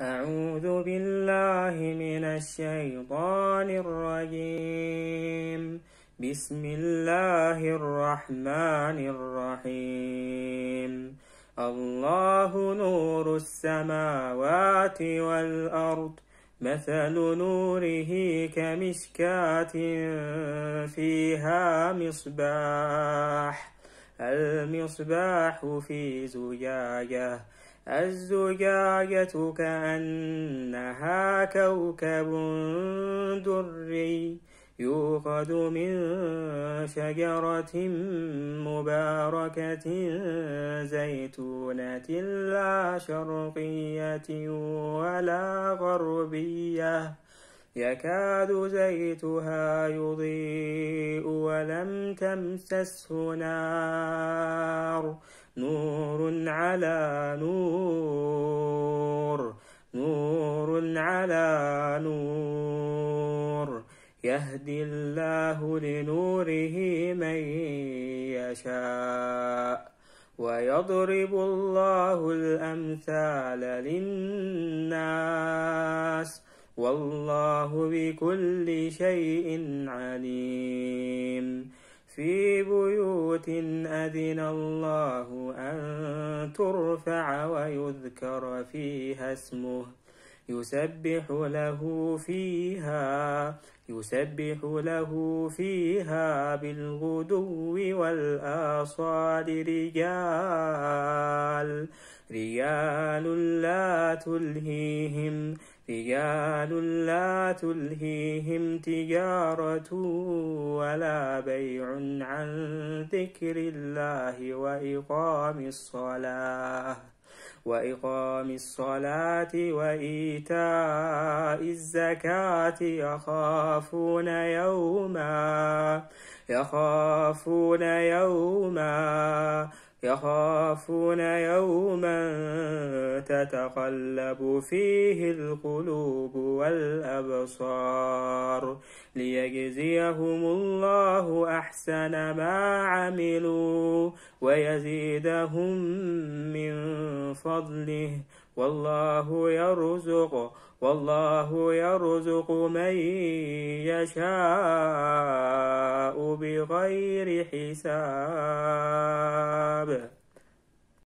أعوذ بالله من الشيطان الرجيم بسم الله الرحمن الرحيم الله نور السماوات والأرض مثل نوره كمشكاة فيها مصباح المصباح في زجاجه الزجاجة كأنها كوكب دري يوقد من شجرة مباركة زيتونة لا شرقية ولا غربية يكاد زيتها يضيء ولم تمسسه نار على نور نور على نور يهدي الله لنوره من يشاء ويضرب الله الأمثال للناس والله بكل شيء عليم في بيوت أذن الله أن ترفع ويذكر فيها اسمه يسبح له فيها يسبح له فيها بالغدو والآصال رجال رجال لا تلهيهم رجال لا تلهيهم تجارة ولا بيع عن ذكر الله وإقام الصلاة وإقام الصلاة وإيتاء الزكاة يخافون يوما يخافون يوما يخافون يوما تتقلب فيه القلوب والأبصار ليجزيهم الله أحسن ما عملوا ويزيدهم من فضله والله يرزق والله يرزق من يشاء بغير حساب